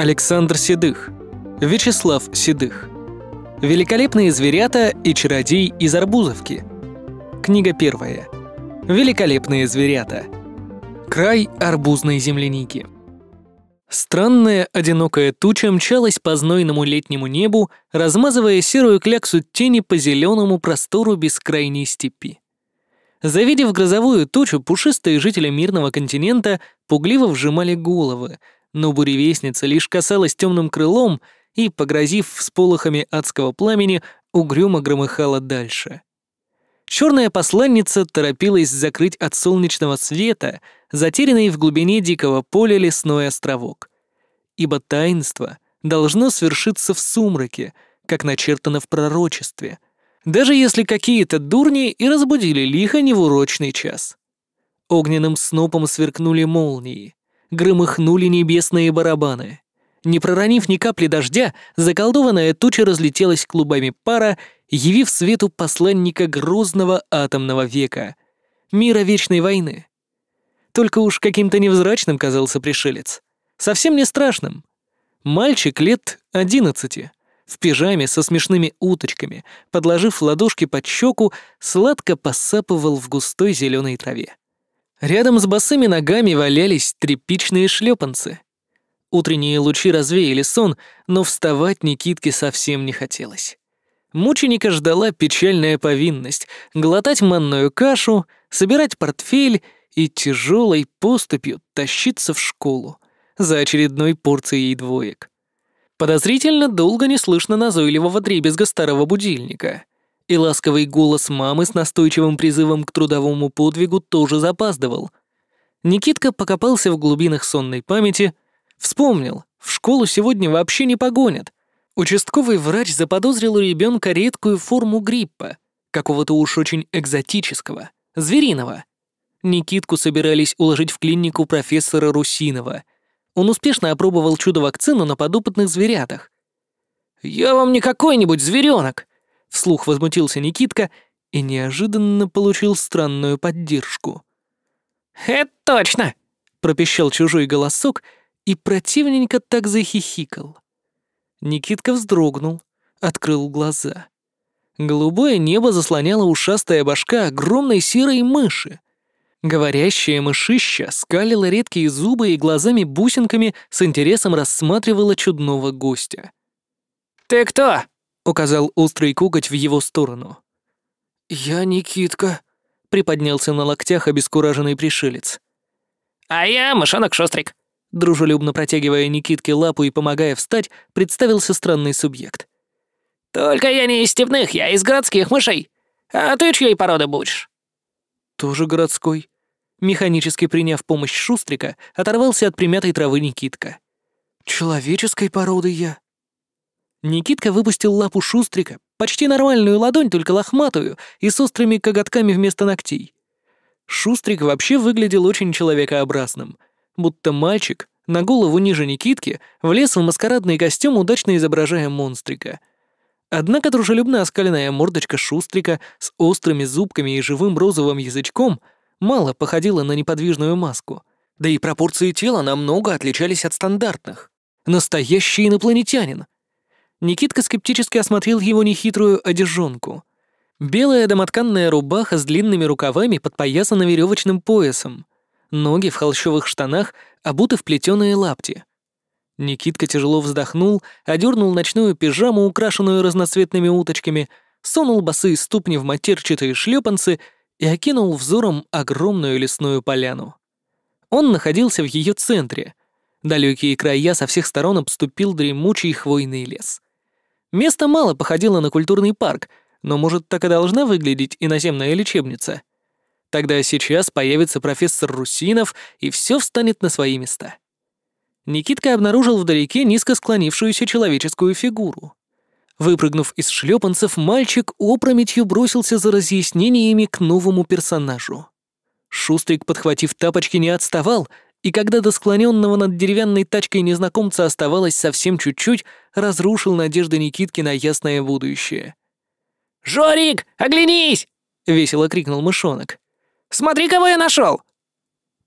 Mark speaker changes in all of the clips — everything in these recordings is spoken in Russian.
Speaker 1: Александр Седых, Вячеслав Седых. Великолепные зверята и чародей из Арбузовки. Книга первая. Великолепные зверята. Край арбузной земляники. Странная одинокая туча мчалась по знойному летнему небу, размазывая серую кляксу тени по зеленому простору бескрайней степи. Завидев грозовую тучу, пушистые жители мирного континента пугливо вжимали головы, но буревестница лишь касалась темным крылом и, погрозив всполохами адского пламени, угрюмо громыхала дальше. Черная посланница торопилась закрыть от солнечного света затерянный в глубине дикого поля лесной островок. Ибо таинство должно свершиться в сумраке, как начертано в пророчестве, даже если какие-то дурни и разбудили лихо не в урочный час. Огненным снопом сверкнули молнии громыхнули небесные барабаны. Не проронив ни капли дождя, заколдованная туча разлетелась клубами пара, явив свету посланника грозного атомного века, мира вечной войны. Только уж каким-то невзрачным казался пришелец. Совсем не страшным. Мальчик лет одиннадцати, в пижаме со смешными уточками, подложив ладошки под щеку, сладко посапывал в густой зеленой траве. Рядом с босыми ногами валялись тряпичные шлепанцы. Утренние лучи развеяли сон, но вставать Никитке совсем не хотелось. Мученика ждала печальная повинность — глотать манную кашу, собирать портфель и тяжелой поступью тащиться в школу за очередной порцией двоек. Подозрительно долго не слышно назойливого дребезга старого будильника. И ласковый голос мамы с настойчивым призывом к трудовому подвигу тоже запаздывал. Никитка покопался в глубинах сонной памяти, вспомнил, в школу сегодня вообще не погонят. Участковый врач заподозрил у ребенка редкую форму гриппа, какого-то уж очень экзотического, звериного. Никитку собирались уложить в клинику профессора Русинова. Он успешно опробовал чудо-вакцину на подопытных зверятах. «Я вам не какой-нибудь зверенок!» вслух возмутился Никитка и неожиданно получил странную поддержку. «Это точно!» — пропищал чужой голосок и противненько так захихикал. Никитка вздрогнул, открыл глаза. Голубое небо заслоняло ушастая башка огромной серой мыши. Говорящая мышища скалила редкие зубы и глазами-бусинками с интересом рассматривала чудного гостя. «Ты кто?» — указал острый коготь в его сторону. «Я Никитка», — приподнялся на локтях обескураженный пришелец. «А я мышонок-шострик», — дружелюбно протягивая Никитке лапу и помогая встать, представился странный субъект. «Только я не из степных, я из городских мышей. А ты чьей породы будешь?» «Тоже городской», механически приняв помощь Шустрика, оторвался от примятой травы Никитка. «Человеческой породы я». Никитка выпустил лапу шустрика, почти нормальную ладонь, только лохматую и с острыми коготками вместо ногтей. Шустрик вообще выглядел очень человекообразным, будто мальчик на голову ниже Никитки влез в маскарадный костюм, удачно изображая монстрика. Однако дружелюбно оскаленная мордочка Шустрика с острыми зубками и живым розовым язычком мало походила на неподвижную маску, да и пропорции тела намного отличались от стандартных. Настоящий инопланетянин — Никитка скептически осмотрел его нехитрую одежонку. Белая домотканная рубаха с длинными рукавами подпоясана веревочным поясом. Ноги в холщовых штанах обуты в плетеные лапти. Никитка тяжело вздохнул, одернул ночную пижаму, украшенную разноцветными уточками, сунул босые ступни в матерчатые шлепанцы и окинул взором огромную лесную поляну. Он находился в ее центре. Далекие края со всех сторон обступил дремучий хвойный лес. Место мало походило на культурный парк, но, может, так и должна выглядеть иноземная лечебница. Тогда сейчас появится профессор Русинов, и все встанет на свои места. Никитка обнаружил вдалеке низко склонившуюся человеческую фигуру. Выпрыгнув из шлепанцев, мальчик опрометью бросился за разъяснениями к новому персонажу. Шустрик, подхватив тапочки, не отставал — и когда до склоненного над деревянной тачкой незнакомца оставалось совсем чуть-чуть, разрушил надежды Никитки на ясное будущее. «Жорик, оглянись!» — весело крикнул мышонок. «Смотри, кого я нашел!»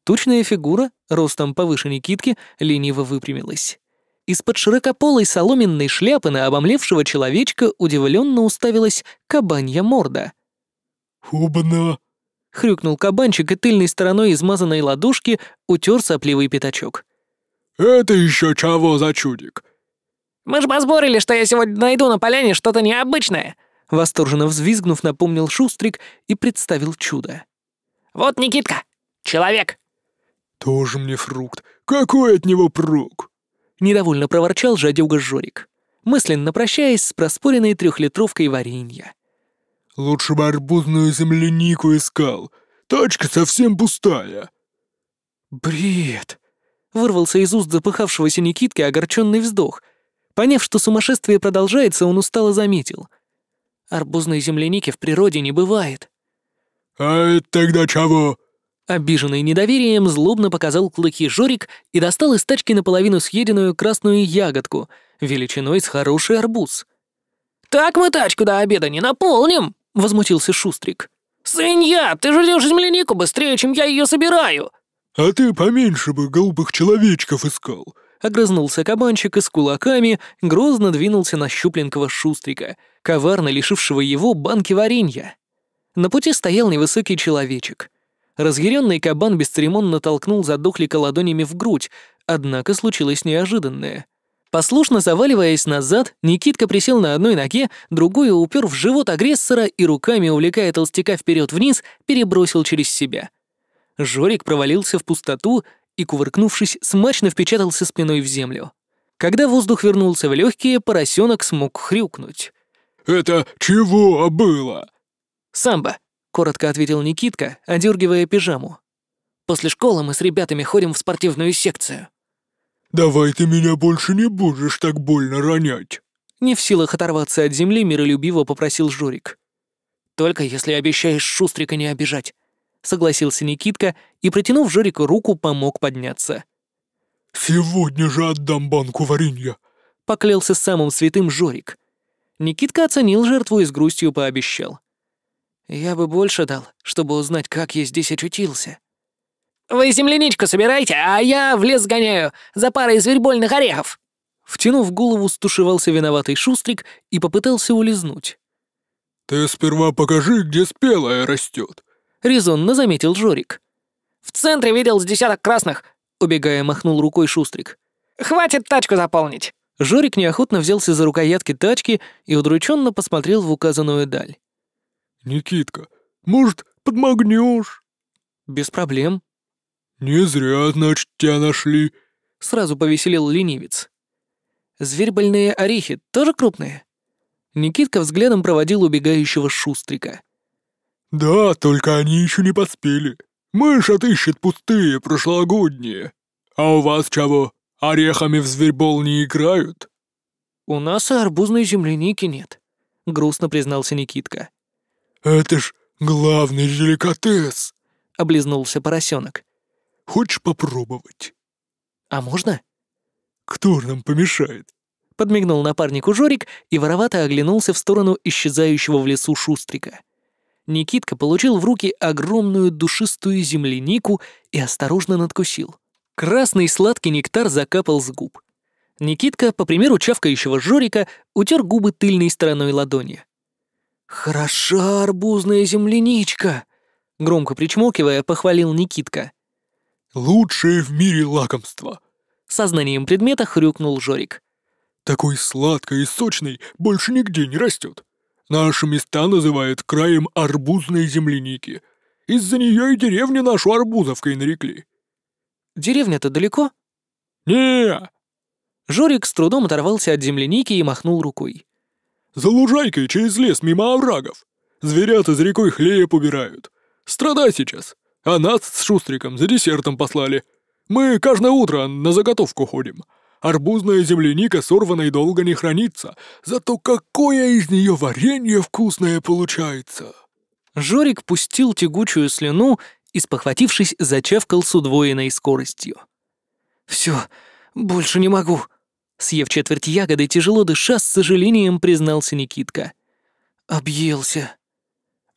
Speaker 1: Тучная фигура, ростом повыше Никитки, лениво выпрямилась. Из-под широкополой соломенной шляпы на обомлевшего человечка удивленно уставилась кабанья морда. «Хубана!» хрюкнул кабанчик и тыльной стороной измазанной ладушки утер сопливый пятачок. «Это еще чего за чудик?» «Мы ж позборили, что я сегодня найду на поляне что-то необычное!» Восторженно взвизгнув, напомнил Шустрик и представил чудо. «Вот Никитка! Человек!» «Тоже мне фрукт! Какой от него прок?» Недовольно проворчал жадюга Жорик, мысленно прощаясь с проспоренной трехлитровкой варенья. Лучше бы арбузную землянику искал. Тачка совсем пустая». «Бред!» — вырвался из уст запыхавшегося Никитки огорченный вздох. Поняв, что сумасшествие продолжается, он устало заметил. «Арбузной земляники в природе не бывает». «А это тогда чего?» Обиженный недоверием, злобно показал клыки Жорик и достал из тачки наполовину съеденную красную ягодку, величиной с хороший арбуз. «Так мы тачку до обеда не наполним!» — возмутился Шустрик. «Свинья, ты жрешь землянику быстрее, чем я ее собираю!» «А ты поменьше бы голубых человечков искал!» Огрызнулся кабанчик и с кулаками грозно двинулся на щупленького Шустрика, коварно лишившего его банки варенья. На пути стоял невысокий человечек. Разъяренный кабан бесцеремонно толкнул задохлика ладонями в грудь, однако случилось неожиданное. Послушно заваливаясь назад, Никитка присел на одной ноге, другую упер в живот агрессора и руками, увлекая толстяка вперед вниз, перебросил через себя. Жорик провалился в пустоту и, кувыркнувшись, смачно впечатался спиной в землю. Когда воздух вернулся в легкие, поросенок смог хрюкнуть. «Это чего было?» «Самбо», — коротко ответил Никитка, одергивая пижаму. «После школы мы с ребятами ходим в спортивную секцию». «Давай ты меня больше не будешь так больно ронять!» Не в силах оторваться от земли, миролюбиво попросил Жорик. «Только если обещаешь Шустрика не обижать», — согласился Никитка и, протянув Жорику руку, помог подняться. «Сегодня же отдам банку варенья», — поклялся самым святым Жорик. Никитка оценил жертву и с грустью пообещал. «Я бы больше дал, чтобы узнать, как я здесь очутился», «Вы земляничку собираете, а я в лес гоняю за парой зверьбольных орехов!» Втянув голову, стушевался виноватый шустрик и попытался улизнуть. «Ты сперва покажи, где спелая растет», — резонно заметил Жорик. «В центре видел с десяток красных», — убегая махнул рукой шустрик. «Хватит тачку заполнить!» Жорик неохотно взялся за рукоятки тачки и удрученно посмотрел в указанную даль. «Никитка, может, подмогнешь? «Без проблем», «Не зря, значит, тебя нашли», — сразу повеселел ленивец. «Зверь-больные орехи тоже крупные?» Никитка взглядом проводил убегающего шустрика. «Да, только они еще не поспели. Мышь отыщет пустые, прошлогодние. А у вас чего, орехами в зверьбол не играют?» «У нас и арбузной земляники нет», — грустно признался Никитка. «Это ж главный деликатес», — облизнулся поросенок. Хочешь попробовать?» «А можно?» «Кто нам помешает?» Подмигнул напарнику Жорик и воровато оглянулся в сторону исчезающего в лесу Шустрика. Никитка получил в руки огромную душистую землянику и осторожно надкусил. Красный сладкий нектар закапал с губ. Никитка, по примеру чавкающего Жорика, утер губы тыльной стороной ладони. «Хороша арбузная земляничка!» Громко причмокивая, похвалил Никитка — «Лучшее в мире лакомство!» Сознанием предмета хрюкнул Жорик. «Такой сладкой и сочной больше нигде не растет. Наши места называют краем арбузной земляники. Из-за нее и деревню нашу арбузовкой нарекли». «Деревня-то далеко?» не Жорик с трудом оторвался от земляники и махнул рукой. «За лужайкой через лес мимо оврагов. Зверята за рекой хлеб убирают. Страдай сейчас а нас с Шустриком за десертом послали. Мы каждое утро на заготовку ходим. Арбузная земляника сорванной долго не хранится, зато какое из нее варенье вкусное получается!» Жорик пустил тягучую слюну и, спохватившись, зачавкал с удвоенной скоростью. «Все, больше не могу!» Съев четверть ягоды, тяжело дыша, с сожалением признался Никитка. «Объелся».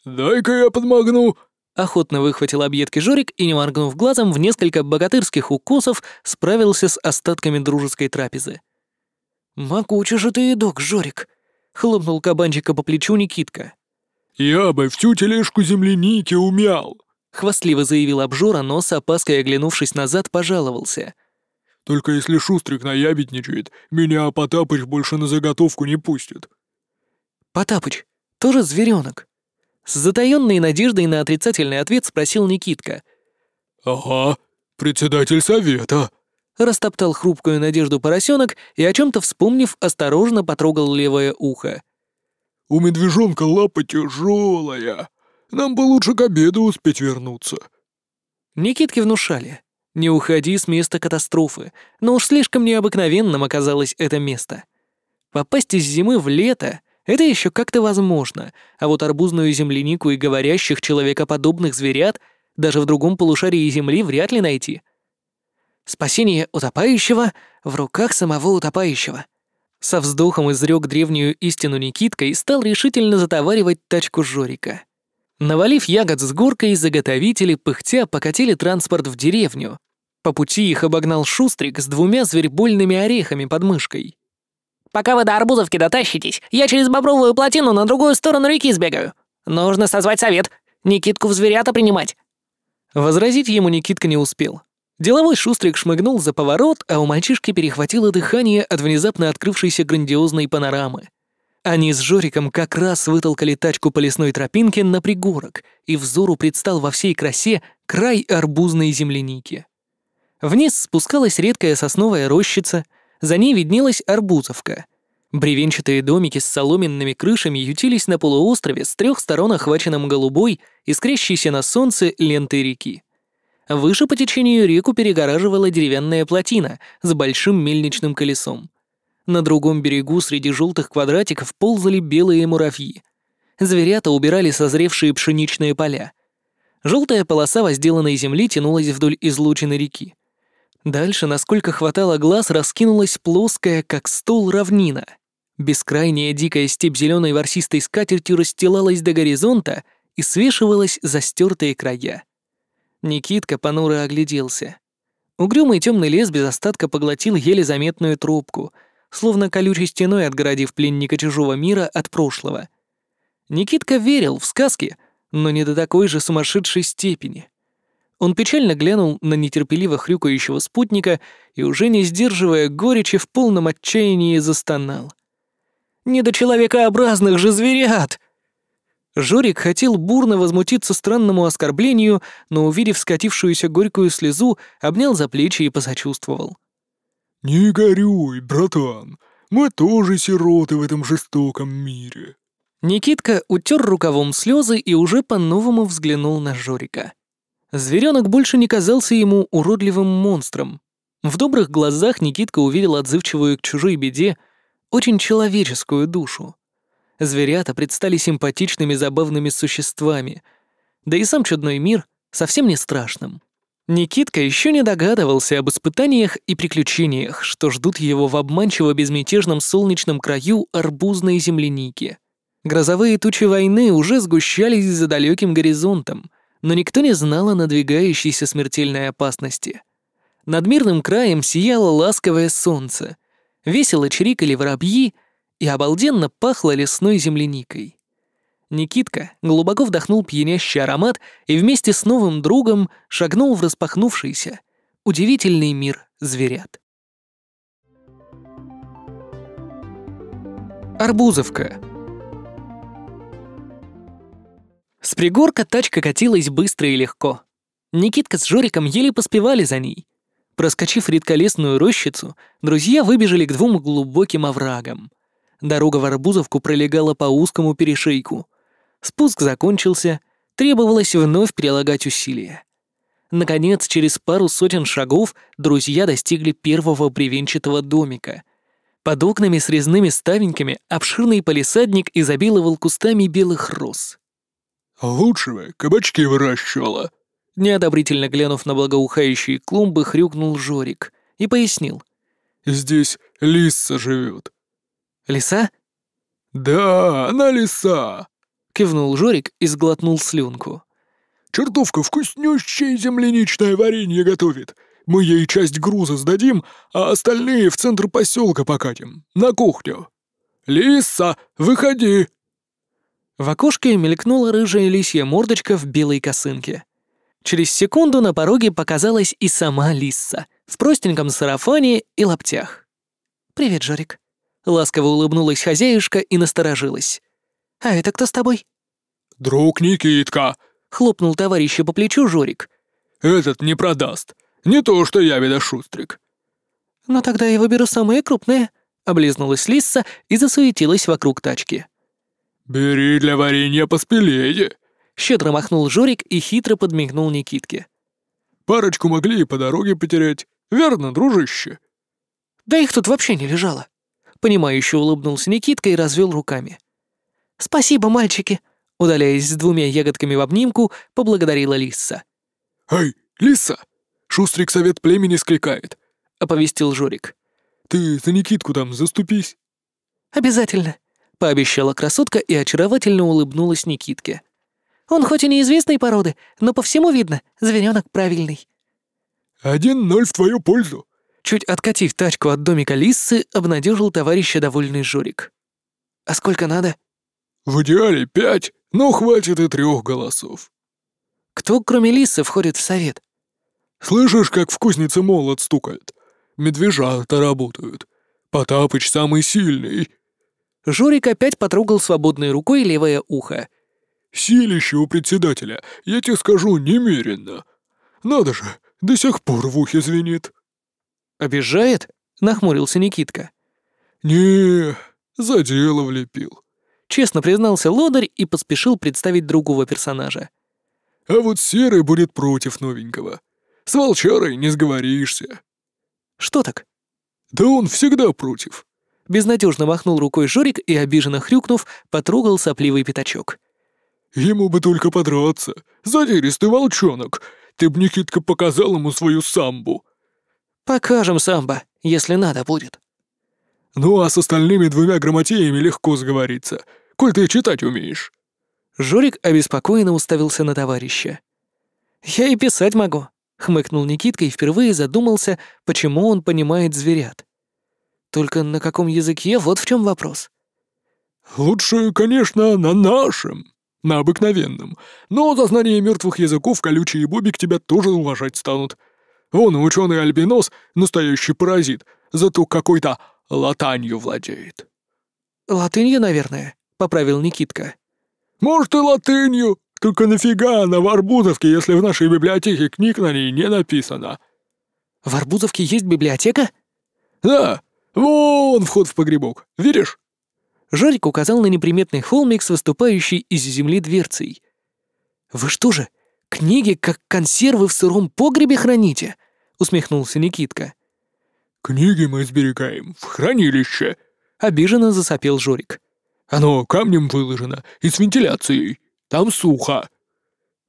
Speaker 1: «Дай-ка я подмогну!» Охотно выхватил объедки Жорик и, не моргнув глазом, в несколько богатырских укусов справился с остатками дружеской трапезы. «Могучий же ты едок, Жорик!» — хлопнул кабанчика по плечу Никитка. «Я бы всю тележку земляники умял!» — хвастливо заявил обжора, но с опаской оглянувшись назад, пожаловался. «Только если Шустрик наябедничает, меня Потапыч больше на заготовку не пустит». «Потапыч, тоже зверенок?» С затаённой надеждой на отрицательный ответ спросил Никитка. «Ага, председатель совета», — растоптал хрупкую надежду поросенок и, о чем то вспомнив, осторожно потрогал левое ухо. «У медвежонка лапа тяжелая. Нам бы лучше к обеду успеть вернуться». Никитке внушали. «Не уходи с места катастрофы», но уж слишком необыкновенным оказалось это место. Попасть из зимы в лето это еще как-то возможно, а вот арбузную землянику и говорящих человекоподобных зверят даже в другом полушарии Земли вряд ли найти. Спасение утопающего в руках самого утопающего. Со вздохом изрек древнюю истину Никитка и стал решительно затоваривать тачку Жорика. Навалив ягод с горкой, заготовители пыхтя покатили транспорт в деревню. По пути их обогнал Шустрик с двумя зверьбольными орехами под мышкой. Пока вы до Арбузовки дотащитесь, я через Бобровую плотину на другую сторону реки сбегаю. Нужно созвать совет. Никитку в зверята принимать». Возразить ему Никитка не успел. Деловой шустрик шмыгнул за поворот, а у мальчишки перехватило дыхание от внезапно открывшейся грандиозной панорамы. Они с Жориком как раз вытолкали тачку по лесной тропинке на пригорок, и взору предстал во всей красе край арбузной земляники. Вниз спускалась редкая сосновая рощица — за ней виднелась арбузовка. Бревенчатые домики с соломенными крышами ютились на полуострове с трех сторон охваченным голубой, искрящейся на солнце лентой реки. Выше по течению реку перегораживала деревянная плотина с большим мельничным колесом. На другом берегу среди желтых квадратиков ползали белые муравьи. Зверята убирали созревшие пшеничные поля. Желтая полоса возделанной земли тянулась вдоль излучины реки. Дальше, насколько хватало глаз, раскинулась плоская, как стол, равнина. Бескрайняя дикая степь зеленой ворсистой скатертью расстилалась до горизонта и свешивалась застертые края. Никитка понуро огляделся. Угрюмый темный лес без остатка поглотил еле заметную трубку, словно колючей стеной отгородив пленника чужого мира от прошлого. Никитка верил в сказки, но не до такой же сумасшедшей степени — он печально глянул на нетерпеливо хрюкающего спутника и, уже не сдерживая горечи, в полном отчаянии застонал. «Не до человекообразных же зверят!» Жорик хотел бурно возмутиться странному оскорблению, но, увидев скатившуюся горькую слезу, обнял за плечи и посочувствовал. «Не горюй, братан, мы тоже сироты в этом жестоком мире». Никитка утер рукавом слезы и уже по-новому взглянул на Жорика. Зверенок больше не казался ему уродливым монстром. В добрых глазах Никитка увидел отзывчивую к чужой беде очень человеческую душу. Зверята предстали симпатичными, забавными существами. Да и сам чудной мир совсем не страшным. Никитка еще не догадывался об испытаниях и приключениях, что ждут его в обманчиво безмятежном солнечном краю арбузной земляники. Грозовые тучи войны уже сгущались за далеким горизонтом — но никто не знал о надвигающейся смертельной опасности. Над мирным краем сияло ласковое солнце, весело чирикали воробьи и обалденно пахло лесной земляникой. Никитка глубоко вдохнул пьянящий аромат и вместе с новым другом шагнул в распахнувшийся, удивительный мир зверят. Арбузовка — С пригорка тачка катилась быстро и легко. Никитка с Жориком еле поспевали за ней. Проскочив редколесную рощицу, друзья выбежали к двум глубоким оврагам. Дорога в Арбузовку пролегала по узкому перешейку. Спуск закончился, требовалось вновь прилагать усилия. Наконец, через пару сотен шагов друзья достигли первого бревенчатого домика. Под окнами с резными ставеньками обширный палисадник изобиловал кустами белых роз. Лучшего, кабачки выращивала». Неодобрительно глянув на благоухающие клумбы, хрюкнул Жорик и пояснил. «Здесь лиса живет». «Лиса?» «Да, она лиса!» — кивнул Жорик и сглотнул слюнку. «Чертовка вкуснющее земляничное варенье готовит. Мы ей часть груза сдадим, а остальные в центр поселка покатим, на кухню». «Лиса, выходи!» В окошке мелькнула рыжая лисья мордочка в белой косынке. Через секунду на пороге показалась и сама лиса в простеньком сарафане и лаптях. «Привет, Жорик», — ласково улыбнулась хозяюшка и насторожилась. «А это кто с тобой?» «Друг Никитка», — хлопнул товарища по плечу Жорик. «Этот не продаст. Не то, что я, видошустрик». «Но «Ну тогда я выберу самое крупное», — облизнулась лиса и засуетилась вокруг тачки. «Бери для варенья поспелее», — щедро махнул Жорик и хитро подмигнул Никитке. «Парочку могли и по дороге потерять, верно, дружище?» «Да их тут вообще не лежало», — понимающе улыбнулся Никитка и развел руками. «Спасибо, мальчики», — удаляясь с двумя ягодками в обнимку, поблагодарила Лиса. «Эй, Лиса! Шустрик совет племени скликает», — оповестил Жорик. «Ты за Никитку там заступись». «Обязательно», — пообещала красотка и очаровательно улыбнулась Никитке. «Он хоть и неизвестной породы, но по всему видно, зверёнок правильный». «Один ноль в твою пользу», — чуть откатив тачку от домика Лиссы, обнадежил товарища довольный Жорик. «А сколько надо?» «В идеале пять, но хватит и трех голосов». «Кто, кроме Лисы, входит в совет?» «Слышишь, как в кузнице молот стукает? Медвежата работают. Потапыч самый сильный». Жорик опять потрогал свободной рукой левое ухо. «Силище у председателя, я тебе скажу, немеренно. Надо же, до сих пор в ухе звенит». «Обижает?» — нахмурился Никитка. не за дело влепил», — честно признался Лодырь и поспешил представить другого персонажа. «А вот Серый будет против новенького. С Волчарой не сговоришься». «Что так?» «Да он всегда против. Безнадежно махнул рукой Жорик и, обиженно хрюкнув, потрогал сопливый пятачок. «Ему бы только подраться. Задиристый волчонок. Ты б, Никитка, показал ему свою самбу». «Покажем самбо, если надо будет». «Ну а с остальными двумя грамотеями легко сговориться, коль ты читать умеешь». Жорик обеспокоенно уставился на товарища. «Я и писать могу», — хмыкнул Никитка и впервые задумался, почему он понимает зверят. Только на каком языке, вот в чем вопрос. Лучше, конечно, на нашем, на обыкновенном. Но за знание мертвых языков колючий бобик тебя тоже уважать станут. Он, ученый альбинос, настоящий паразит, зато какой-то латанью владеет. Латынью, наверное, поправил Никитка. Может, и латынью, только нафига на в если в нашей библиотеке книг на ней не написано? В Арбузовке есть библиотека? Да, «Вон вход в погребок, видишь?» Жарик указал на неприметный холмик с выступающей из земли дверцей. «Вы что же, книги как консервы в сыром погребе храните?» — усмехнулся Никитка. «Книги мы сберегаем в хранилище», — обиженно засопел Жорик. «Оно камнем выложено и с вентиляцией. Там сухо».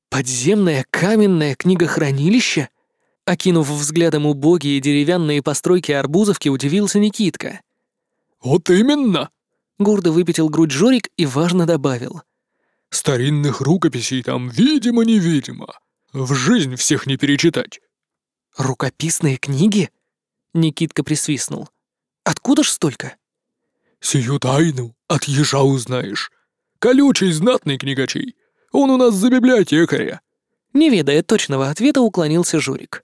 Speaker 1: «Подземное каменное книгохранилище?» Окинув взглядом убогие деревянные постройки арбузовки, удивился Никитка. «Вот именно!» — гордо выпятил грудь Жорик и важно добавил. «Старинных рукописей там видимо-невидимо. В жизнь всех не перечитать». «Рукописные книги?» — Никитка присвистнул. «Откуда ж столько?» «Сию тайну от ежа узнаешь. Колючий знатный книгачей. Он у нас за библиотекаря». Не ведая точного ответа, уклонился Журик.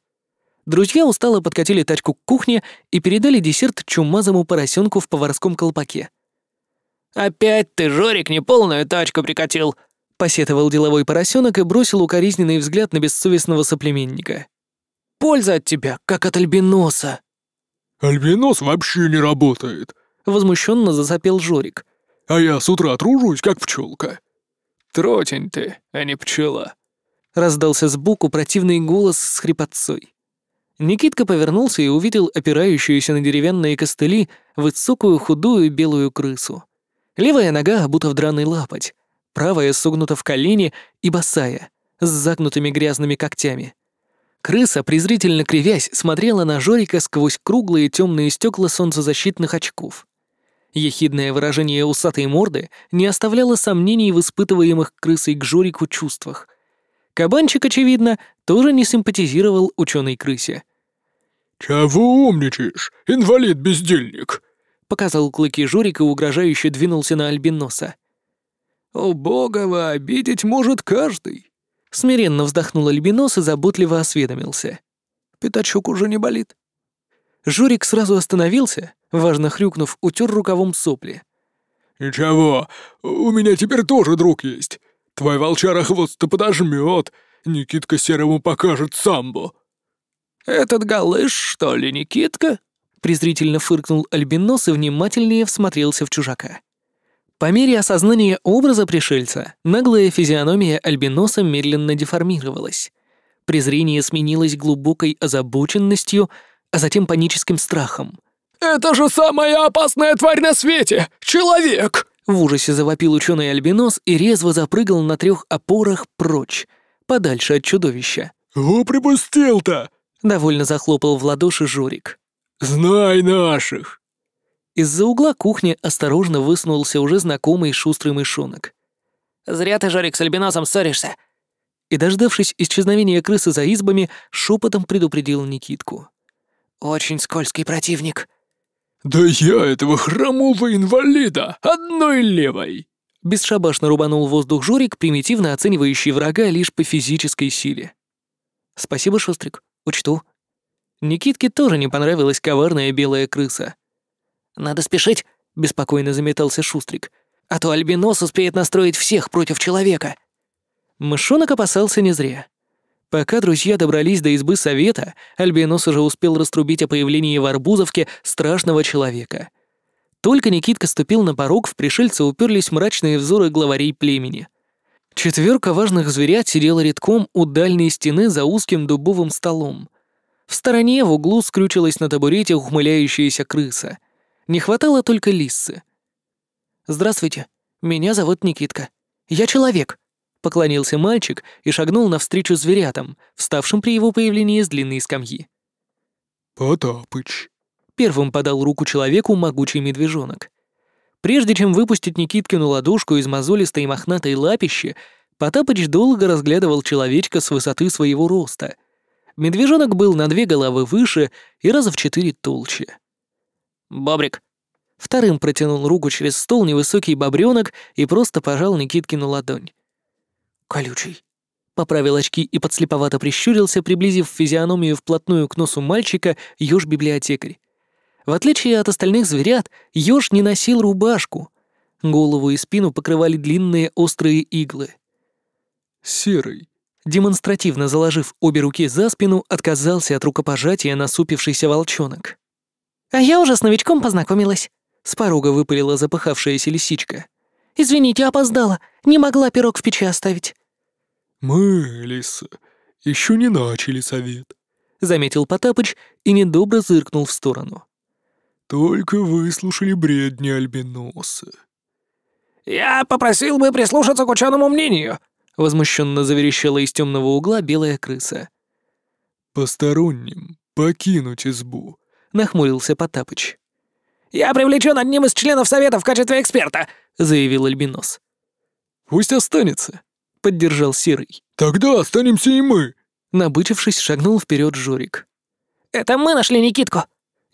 Speaker 1: Друзья устало подкатили тачку к кухне и передали десерт чумазому поросенку в поварском колпаке. «Опять ты, Жорик, неполную тачку прикатил!» — посетовал деловой поросенок и бросил укоризненный взгляд на бессовестного соплеменника. «Польза от тебя, как от альбиноса!» «Альбинос вообще не работает!» — возмущенно засопел Жорик. «А я с утра тружусь, как пчелка. «Тротень ты, а не пчела!» — раздался сбоку противный голос с хрипотцой. Никитка повернулся и увидел опирающуюся на деревянные костыли высокую худую белую крысу. Левая нога будто в драной лапоть, правая согнута в колене и босая, с загнутыми грязными когтями. Крыса, презрительно кривясь, смотрела на Жорика сквозь круглые темные стекла солнцезащитных очков. Ехидное выражение усатой морды не оставляло сомнений в испытываемых крысой к Жорику чувствах. Кабанчик, очевидно, тоже не симпатизировал ученой крысе. «Чего умничаешь, инвалид-бездельник?» — показал клыки Журик и угрожающе двинулся на альбиноса. «О, богово обидеть может каждый!» — смиренно вздохнул альбинос и заботливо осведомился. «Пятачок уже не болит?» Журик сразу остановился, важно хрюкнув, утер рукавом сопли. «Ничего, у меня теперь тоже друг есть. Твой волчара хвост-то подожмет, Никитка Серому покажет самбо». «Этот галыш, что ли, Никитка?» презрительно фыркнул Альбинос и внимательнее всмотрелся в чужака. По мере осознания образа пришельца, наглая физиономия Альбиноса медленно деформировалась. Презрение сменилось глубокой озабоченностью, а затем паническим страхом. «Это же самая опасная тварь на свете! Человек!» В ужасе завопил ученый Альбинос и резво запрыгал на трех опорах прочь, подальше от чудовища. «О, припустил-то! довольно захлопал в ладоши Жорик. «Знай наших!» Из-за угла кухни осторожно высунулся уже знакомый шустрый мышонок. «Зря ты, Жорик, с альбиносом ссоришься!» И, дождавшись исчезновения крысы за избами, шепотом предупредил Никитку. «Очень скользкий противник». «Да я этого хромого инвалида одной левой!» Бесшабашно рубанул воздух Жорик, примитивно оценивающий врага лишь по физической силе. «Спасибо, Шустрик», Учту. Никитке тоже не понравилась коварная белая крыса. «Надо спешить», — беспокойно заметался Шустрик, «а то Альбинос успеет настроить всех против человека». Мышонок опасался не зря. Пока друзья добрались до избы совета, Альбинос уже успел раструбить о появлении в Арбузовке страшного человека. Только Никитка ступил на порог, в пришельца уперлись мрачные взоры главарей племени. Четверка важных зверят сидела редком у дальней стены за узким дубовым столом. В стороне в углу скрючилась на табурете ухмыляющаяся крыса. Не хватало только лисы. «Здравствуйте, меня зовут Никитка. Я человек», — поклонился мальчик и шагнул навстречу зверятам, вставшим при его появлении с длинной скамьи. «Потапыч», — первым подал руку человеку могучий медвежонок. Прежде чем выпустить Никиткину ладошку из мозолистой и мохнатой лапищи, Потапыч долго разглядывал человечка с высоты своего роста. Медвежонок был на две головы выше и раза в четыре толще. «Бобрик!» Вторым протянул руку через стол невысокий бобрёнок и просто пожал Никиткину ладонь. «Колючий!» Поправил очки и подслеповато прищурился, приблизив физиономию вплотную к носу мальчика, ёж-библиотекарь. В отличие от остальных зверят, Ёж не носил рубашку. Голову и спину покрывали длинные острые иглы. «Серый», демонстративно заложив обе руки за спину, отказался от рукопожатия насупившийся волчонок. «А я уже с новичком познакомилась», — с порога выпалила запыхавшаяся лисичка. «Извините, опоздала, не могла пирог в печи оставить». «Мы, лиса, еще не начали совет», — заметил Потапыч и недобро зыркнул в сторону. Только выслушали бредни альбиноса. «Я попросил бы прислушаться к ученому мнению», — возмущенно заверещала из темного угла белая крыса. «Посторонним покинуть избу», — нахмурился Потапыч. «Я привлечен одним из членов Совета в качестве эксперта», — заявил Альбинос. «Пусть останется», — поддержал Серый. «Тогда останемся и мы», — набычившись, шагнул вперед Журик. «Это мы нашли Никитку»,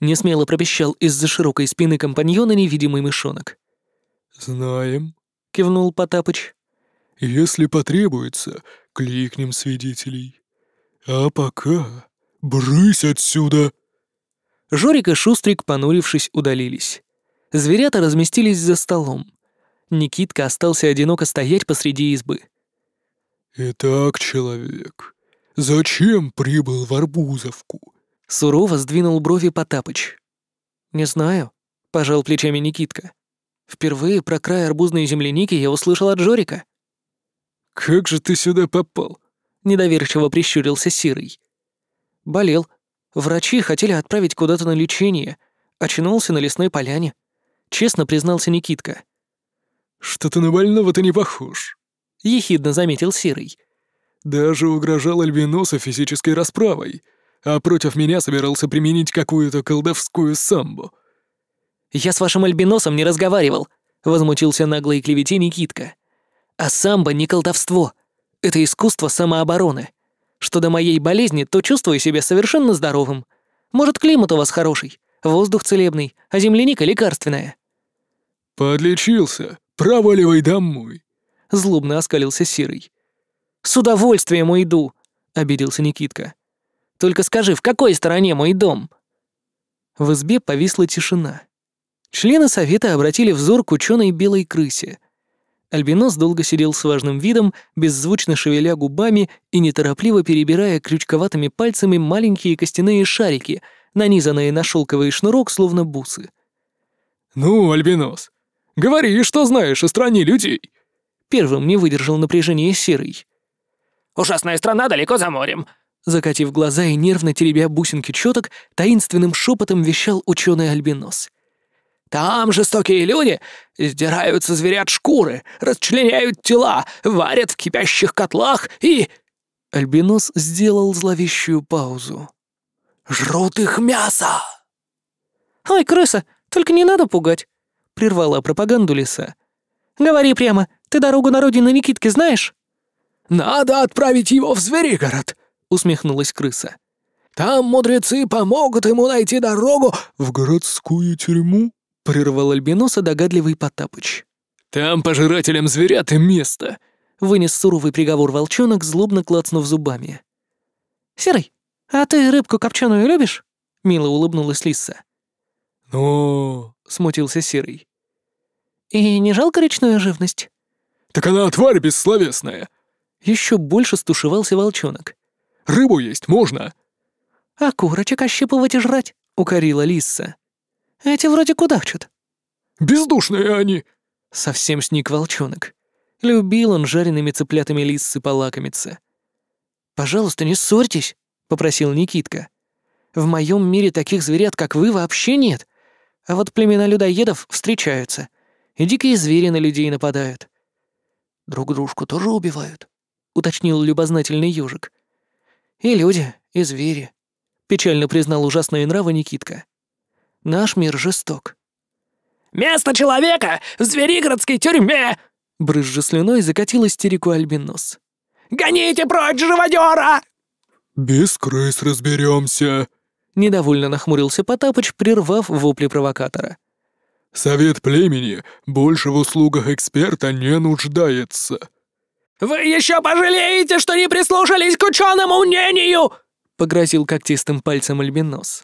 Speaker 1: Несмело пропищал из-за широкой спины компаньона невидимый мышонок. «Знаем», — кивнул Потапыч. «Если потребуется, кликнем свидетелей. А пока брысь отсюда!» Жорик и Шустрик, понурившись, удалились. Зверята разместились за столом. Никитка остался одиноко стоять посреди избы. «Итак, человек, зачем прибыл в Арбузовку?» Сурово сдвинул брови Потапыч. «Не знаю», — пожал плечами Никитка. «Впервые про край арбузной земляники я услышал от Жорика». «Как же ты сюда попал?» — недоверчиво прищурился Сирый. «Болел. Врачи хотели отправить куда-то на лечение. Очнулся на лесной поляне», — честно признался Никитка. «Что-то на больного ты не похож», — ехидно заметил Сирый. «Даже угрожал Альбиносу физической расправой» а против меня собирался применить какую-то колдовскую самбу. «Я с вашим альбиносом не разговаривал», — возмутился наглой клевете Никитка. «А самбо не колдовство. Это искусство самообороны. Что до моей болезни, то чувствую себя совершенно здоровым. Может, климат у вас хороший, воздух целебный, а земляника лекарственная». «Подлечился. Проваливай домой», — злобно оскалился Серый. «С удовольствием уйду», — обиделся Никитка. Только скажи, в какой стороне мой дом?» В избе повисла тишина. Члены совета обратили взор к ученой белой крысе. Альбинос долго сидел с важным видом, беззвучно шевеля губами и неторопливо перебирая крючковатыми пальцами маленькие костяные шарики, нанизанные на шелковый шнурок, словно бусы. «Ну, Альбинос, говори, что знаешь о стране людей!» Первым не выдержал напряжение Серый. «Ужасная страна далеко за морем. Закатив глаза и нервно теребя бусинки четок, таинственным шепотом вещал ученый альбинос. «Там жестокие люди сдирают со зверят шкуры, расчленяют тела, варят в кипящих котлах и...» Альбинос сделал зловещую паузу. «Жрут их мясо!» «Ай, крыса, только не надо пугать!» — прервала пропаганду лиса. «Говори прямо, ты дорогу на родину Никитки знаешь?» «Надо отправить его в Зверигород!» — усмехнулась крыса. «Там мудрецы помогут ему найти дорогу в городскую тюрьму», — прервал Альбиноса догадливый Потапыч. «Там пожирателям зверят и место», — вынес суровый приговор волчонок, злобно клацнув зубами. «Серый, а ты рыбку копченую любишь?» — мило улыбнулась лиса. «Ну...» — смутился Серый. «И не жалко речную живность?» «Так она тварь бессловесная!» Еще больше стушевался волчонок. Рыбу есть можно!» «А курочек ощипывать и жрать!» — укорила Лиса. «Эти вроде кудахчут». «Бездушные они!» — совсем сник волчонок. Любил он жареными цыплятами Лисы полакомиться. «Пожалуйста, не ссорьтесь!» — попросил Никитка. «В моем мире таких зверят, как вы, вообще нет. А вот племена людоедов встречаются, и дикие звери на людей нападают». «Друг дружку тоже убивают?» — уточнил любознательный ежик. И люди, и звери», — печально признал ужасные нравы Никитка. «Наш мир жесток». «Место человека в зверигородской тюрьме!» Брызжа слюной закатил истерику Альбинос. «Гоните прочь, живодера!» «Без крыс разберемся. Недовольно нахмурился Потапыч, прервав вопли провокатора. «Совет племени больше в услугах эксперта не нуждается». «Вы еще пожалеете, что не прислушались к ученому мнению!» — погрозил когтистым пальцем Альбинос.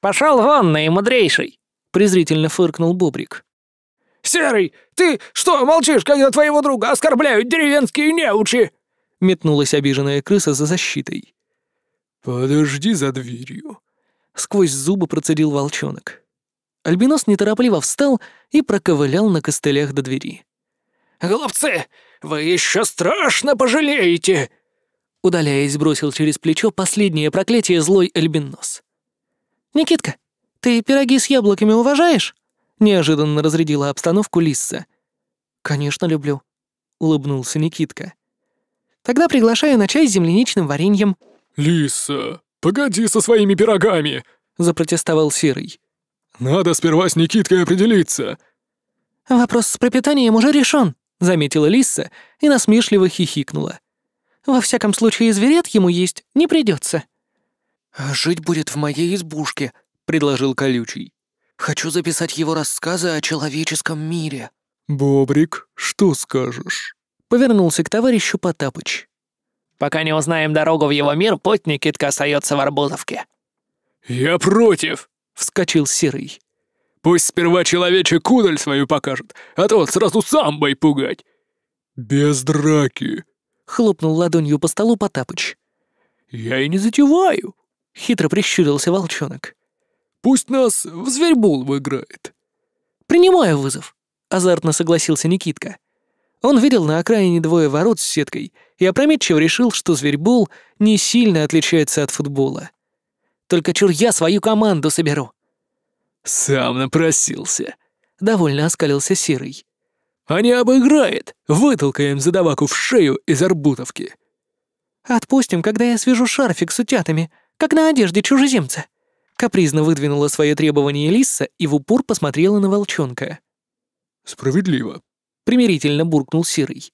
Speaker 1: «Пошел вон, наимудрейший!» — презрительно фыркнул Бубрик. «Серый, ты что молчишь, когда твоего друга оскорбляют деревенские неучи?» — метнулась обиженная крыса за защитой. «Подожди за дверью», — сквозь зубы процедил волчонок. Альбинос неторопливо встал и проковылял на костылях до двери. «Голубцы, вы еще страшно пожалеете!» Удаляясь, бросил через плечо последнее проклятие злой Эльбинос. «Никитка, ты пироги с яблоками уважаешь?» Неожиданно разрядила обстановку Лисса. «Конечно, люблю», — улыбнулся Никитка. «Тогда приглашаю на чай с земляничным вареньем». «Лиса, погоди со своими пирогами!» — запротестовал Серый. «Надо сперва с Никиткой определиться». «Вопрос с пропитанием уже решен», — заметила Лиса и насмешливо хихикнула. «Во всяком случае, зверят ему есть не придется. «А «Жить будет в моей избушке», — предложил Колючий. «Хочу записать его рассказы о человеческом мире». «Бобрик, что скажешь?» — повернулся к товарищу Потапыч. «Пока не узнаем дорогу в его мир, путник Китка остается в Арбузовке». «Я против!» — вскочил Серый. Пусть сперва человечек удаль свою покажет, а то сразу самбой пугать!» «Без драки!» — хлопнул ладонью по столу Потапыч. «Я и не затеваю!» — хитро прищурился волчонок. «Пусть нас в зверьбол выиграет!» «Принимаю вызов!» — азартно согласился Никитка. Он видел на окраине двое ворот с сеткой и опрометчиво решил, что зверьбол не сильно отличается от футбола. «Только чур я свою команду соберу!» «Сам напросился», — довольно оскалился Серый. «Они а обыграет! Вытолкаем задаваку в шею из арбутовки!» «Отпустим, когда я свяжу шарфик с утятами, как на одежде чужеземца!» Капризно выдвинула свое требование Лиса и в упор посмотрела на волчонка. «Справедливо», — примирительно буркнул Серый.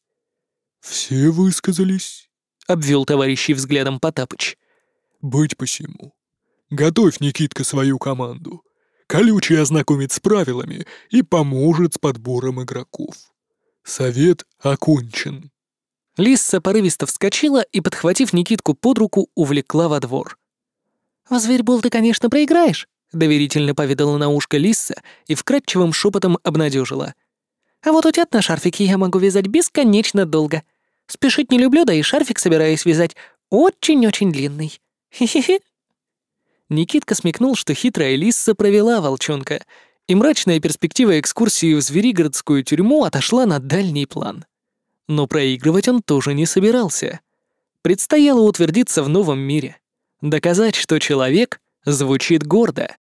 Speaker 1: «Все высказались», — обвел товарищей взглядом Потапыч. «Быть посему. Готовь, Никитка, свою команду. Колючий ознакомит с правилами и поможет с подбором игроков. Совет окончен». Лиса порывисто вскочила и, подхватив Никитку под руку, увлекла во двор. «В зверьбол ты, конечно, проиграешь», — доверительно поведала на ушко Лисса и вкрадчивым шепотом обнадежила. «А вот утят на шарфике я могу вязать бесконечно долго. Спешить не люблю, да и шарфик собираюсь вязать очень-очень длинный. Хе-хе-хе». Никитка смекнул, что хитрая лиса провела волчонка, и мрачная перспектива экскурсии в Зверигородскую тюрьму отошла на дальний план. Но проигрывать он тоже не собирался. Предстояло утвердиться в новом мире, доказать, что человек звучит гордо.